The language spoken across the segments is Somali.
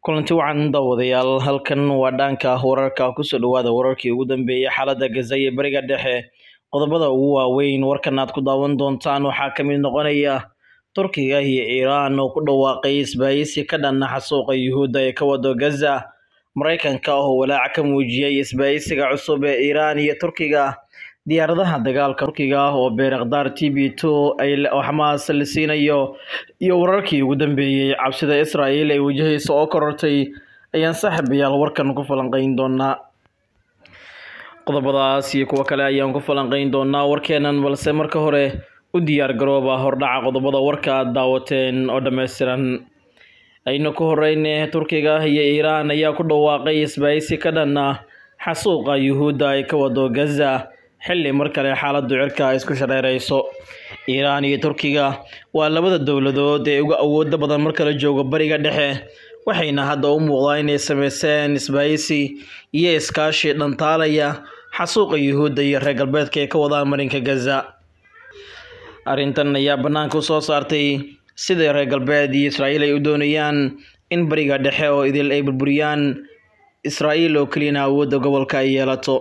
kulanti wacan daawadayaal halkan waa dhaanka wararka kusoo dhawaada wararkii ugu dambeeyey xaaladda gaza iyo bariga dhexe qodobada ugu waaweyn warkan aad ku daawan doontaan waxaa ka mid noqonaya turkiga iyo iiraan oo ku dhawaaqay isbaahisi ka dhanaxa suuqa yuhuudda ee ka wado gaza maraykanka oo walaac ka muujiyey isbaahisiga cusub ee iiraan iyo turkiga diyaaradaha dagaalka turkiga ah oo beerakdaar t b two ay xamaas la siinayo iyo wararkii ugu dambeeyey cabsida israa'el ay wajahayso oo korortay ayaan saaxiibayaal warkan ku falanqayn doonaa qodobadaas iyo kuwo kale ayaan ku falanqayn doonaa warkeenan balse marka hore u diyaar garooba hordhaca qodobada warka aad daawateen oo dhammaystiran aynu ku horeyne turkiga iyo iiraan ayaa ku dhawaaqay isbahaysi ka dhan xasuuqa yuhuudda ay ka wado gaza xilli mar kale xaaladdu cirka ay isku shareerayso iiraan iyo turkiga waa labada dowladood ee uga awoodda badan mar kale jooga bariga dhexe waxayna hadda u muuqdaa inay sameyseen isbaayisi iyo iskaashi dhantaalaya xasuuqa yuhuudda iyo reer galbeedka ee ka wadaan marinka gaza arrintan ayaa bannaanka u soo saartay sida reer galbeed iyo israa'iil ay u doonayaan in bariga dhexe oo idil ay burburiyaan israa'iil oo keliyana awoodda gobolka ay yeelato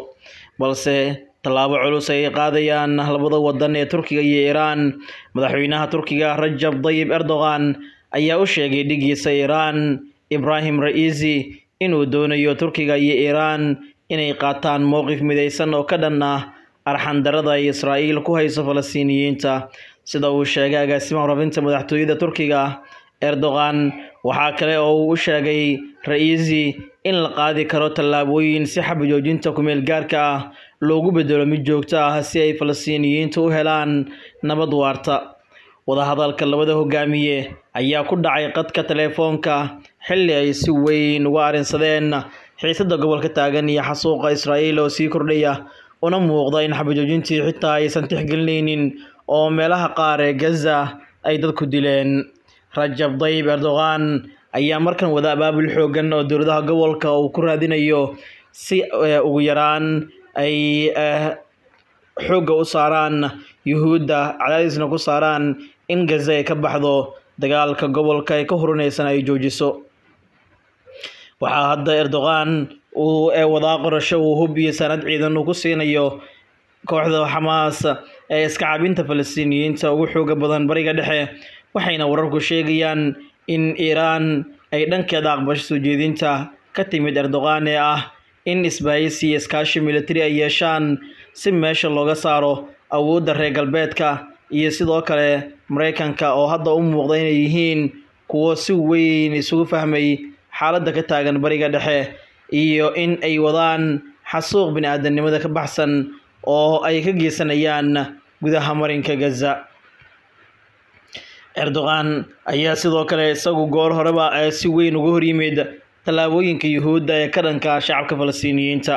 balse tallaabo culus ay qaadayaan labada wadan ee turkiga iyo iiraan madaxweynaha turkiga rajab dayib erdogan ayaa u sheegay dhigiisa iiraan ibrahim ra'iisi inuu doonayo turkiga iyo iiraan inay qaataan mowqif midaysan oo ka dhan ah arxandarada ay israa'iil ku hayso falastiiniyiinta sida uu sheegay agaasimaha horafinta madaxtooyada turkiga erdogan waxaa kale oo uu u sheegay ra'iisi in la qaadi karo tallaabooyin si xabajoojinta kumeelgaarka ah loogu bedelo mid joogto ah si ay falastiiniyiintu u helaan nabad waarta wadahadalka labada hogaamiye ayaa ku dhacay qadka teleefoonka xilli ay si weyn uga arinsadeen xiisadda gobolka taagan iyo xasuuqa israa'iil oo sii kordhaya una muuqda in xabajoojintii xitaa aysan tixgelinaynin oo meelaha qaar ee gaza ay dadku dileen rajab dayib erdogan ayaa markan wada abaabul xooggan oo dowladaha gobolka uu ku raadinayo si eh, ugu yaraan ay eh, xoogga u saaraan yuhuudda cadaadisna ku saaraan in gaza ay ka baxdo dagaalka gobolka ay ka hurinaysan ay joojiso waxaa hadda erdoqan uu ee eh, wadaa qorasho uu hub iyo sanad ciidan uu ku siinayo kooxda xamaas ee eh, iska cabinta falastiiniyiinta ugu xooga badan bariga dhexe waxayna wararku sheegayaan in iiraan ay dhankeeda aqbasho soo jeedinta ka timid erdoqan ee ah in isbaahis iyo iskaashi milatari ay yeeshaan si meesha looga saaro awoodda reer galbeedka iyo sidoo kale maraykanka oo hadda u muuqda inay yihiin kuwo si weyn isugu fahmay xaaladda ka taagan bariga dhexe iyo in ay wadaan xasuuq bini aadannimada ka baxsan oo ay ka geysanayaan gudaha marinka gaza erdogan ayaa sidoo kale isagu goor horeba ee si weyn uga horyimid tallaabooyinka yuhuudda ee ka dhankaa shacabka falastiiniyiinta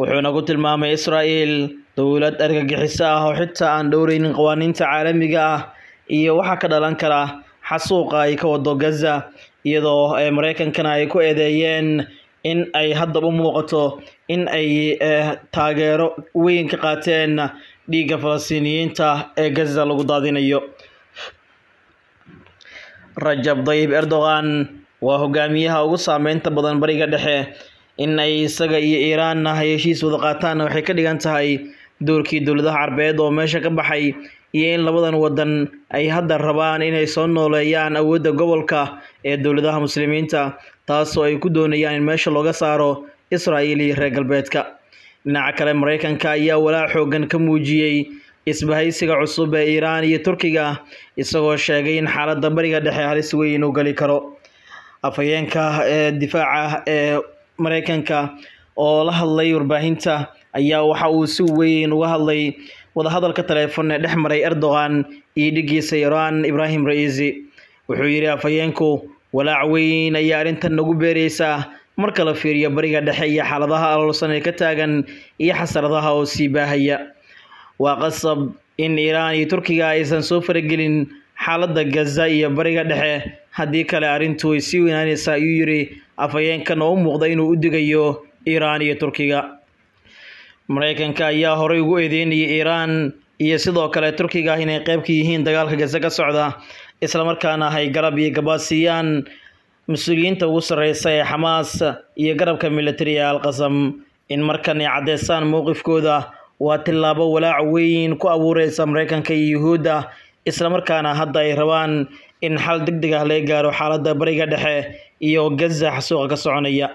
wuxuuna ku tilmaamay israa'il dowlad argagixiso ah oo xitaa aan dhowreynin qawaaniinta caalamiga ah iyo waxaa ka dhalan kara xasuuqa ay ka wado gaza iyadoo eh, mareykankana ay ku eedeeyeen in ay haddaba u muuqato in ay eh, taageero weyn ka qaateen dhiigga falastiiniyiinta ee gaza lagu daadinayo rajab dayib erdogan waa hogaamiyaha ugu saameynta badan bariga dhexe in ay isaga iyo iiraanna hay heshiis wada qaataanna waxay ka dhigan tahay doorkii dowladaha carbeed oo meesha ka baxay iyo in labadan wadan ay hadda rabaan inay soo nooleeyaan awoodda gobolka ee dowladaha muslimiinta taasoo ay ku doonayaan in meesha looga saaro israa'iil iyo reer galbeedka dhinaca kale maraykanka ayaa walaac xoogan ka muujiyey isbahaysiga cusub ee iiraan iyo turkiga isagoo sheegay in xaaladda bariga dhexe halis weyn u geli karo afhayeenka ee eh, difaaca ee eh, mareykanka oo la hadlay warbaahinta ayaa waxa uu si weyn uga hadlay wadahadalka taleefon ee dhex maray erdogan iyo dhiggiisa iran ibraahim ra-iisi wuxuu yidhi afhayeenku walaac weyn ayaa arrintan nagu beereysaa marka la fiiriyo bariga dhexe iyo xaaladaha aloolsan ee ka taagan iyo xasaradaha oo sii baahaya waa qasab in iiraan iyo turkiga aysan soo faragelin xaaladda gaza iyo bariga dhexe haddii kale arrintu way sii weynaanaysaa ayuu yidhi afhayeenkan oo u muuqda inuu u digayo iiraan iyo turkiga maraykanka ayaa horey ugu eedeynayay iiraan iyo sidoo kale turkiga ah inay qeybka yihiin dagaalka gaza ka socda islamarkaana ahay garab iyo gabaasiiyaan mas-uuliyiinta ugu sarreysa ee xamaas iyo garabka militariga alqasam in markan ay caddeysaan mowqifkooda waa tillaabo walaac weyn ku abuureysa maraykanka iyo yuhuudda islamarkaana hadda ay rabaan in xal deg deg ah laga gaaro xaaladda bariga dhexe iyo gaza xasuuqa ka soconaya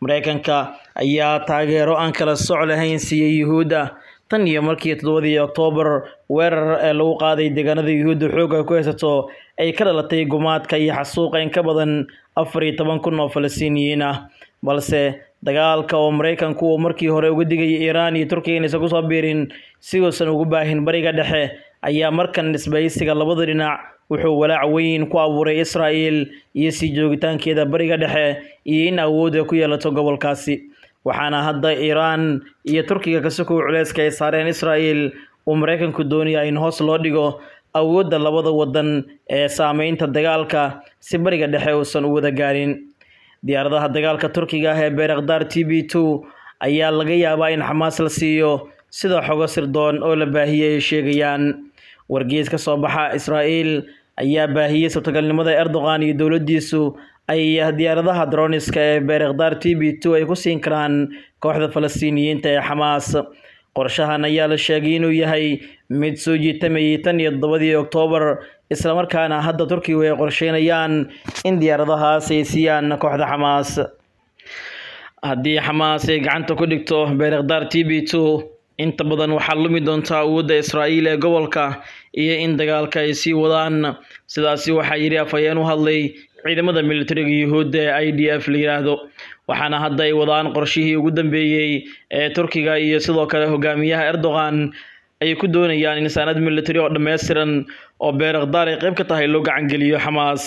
mareykanka ayaa taageero aan kala soc lahayn siiyey yuhuudda tan iyo markii toddobadii oktoobar weerar ee lagu qaaday deegaanada yuhuudda xoogga ku haysato ay ka dhalatay gumaadka iyo xasuuqa in ka badan afar iyo toban kun oo falastiiniyiin ah balse dagaalka oo maraykanku uu markii hore uga digayay iiraan iyo turkiya inaysan kusoo biirin siduusan ugu baahin bariga dhexe ayaa markan nisbaysiga labada dhinac wuxuu walaac weyn ku abuuray israa'il iyo sii joogitaankeeda bariga dhexe iyo in awooda ku yeelato gobolkaasi waxaana hadda iiraan iyo turkiga kasukuw culeyska ay saareen israa'il uu maraykanku doonaya in hoos loo dhigo awoodda labada wadan ee saameynta dagaalka si bariga dhexe uusan u wada gaarin diyaaradaha dagaalka turkiga ah ee beerakdaar t b two ayaa laga yaabaa in xamaas la siiyo sida xogo sirdoon oo la baahiyey ay sheegayaan wargees ka soo baxa israa'iil ayaa baahiyey suurtagalnimada erdogan iyo dowladdiisu ay diyaaradaha droniska ee beerekhdar t b two ay ku siin karaan kooxda falastiiniyiinta ee xamaas qorshahan ayaa la sheegay inuu yahay mid soo jiitamayay tan iyo toddobadii oktoobar islamarkaana hadda turkigu ay qorsheynayaan in diyaaradahaas ay siiyaan kooxda xamaas haddii xamaas ay gacanta ku dhigto beerekhdar t b two inta badan waxaa lumi doontaa awoodda israa'iil ee gobolka iyo in dagaalka ay sii wadaan sidaasi waxaa yidhi afhayeen u hadlay ciidamada militariga yuhuudda ee i d f la yidhaahdo waxaana hadda ay wadaan qorshihii ugu dambeeyey ee turkiga iyo sidoo kale hogaamiyaha erdogan ay ku doonayaan in saanad militari oo dhammaystiran oo beerakdaar ay qayb ka tahay loo gacangeliyo xamaas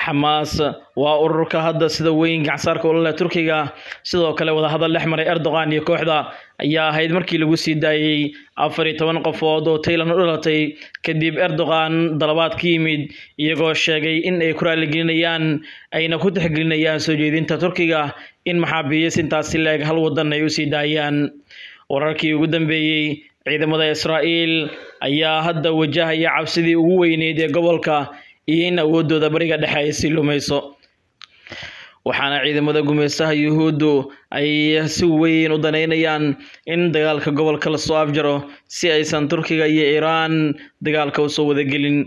xamaas waa ururka hadda sida weyn gacansaarka ulale turkiga sidoo kale wadahadal dhex maray erdogan iyo kooxda ayaa ahayd markii lagu sii daayey afar iyo toban qofood oo taylan u dhalatay kadib erdogan dalabaad ka yimid iyagoo sheegay in ay ku raaligelinayaan ayna ku tixgelinayaan soo jeedinta turkiga in maxaabiyisintaasi leeg hal waddan ay usii daayaan wararkii ugu dambeeyey ciidamada israa'iil ayaa hadda wajahaya cabsidii ugu weyneyd ee gobolka iyo in awoodooda bariga dhexe ay sii lumayso waxaana ciidamada gumeystaha yuhuuddu ay si weyn u daneynayaan in dagaalka gobolka lasoo afjaro si aysan turkiga iyo iiraan dagaalka usoo wadagelin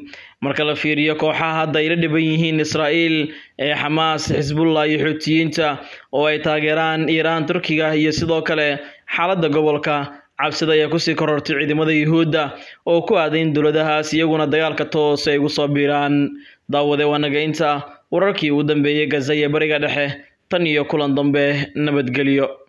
marka la fiiriyo kooxaha hadda ay la dhiban yihiin israa'iil ee xamaas xisbullah iyo xuutiyiinta oo ay taageeraan iiraan turkiga iyo sidoo kale xaaladda gobolka cabsida ayaa kusii kor hortay ciidamada yuhuudda oo ku aaday in dowladahaas iyaguna dagaalka toos ay ugu soo biiraan daawadee waanaga inta wararkii ugu dambeeyey gaza iyo bariga dhexe tan iyo kulan dambe nabadgelyo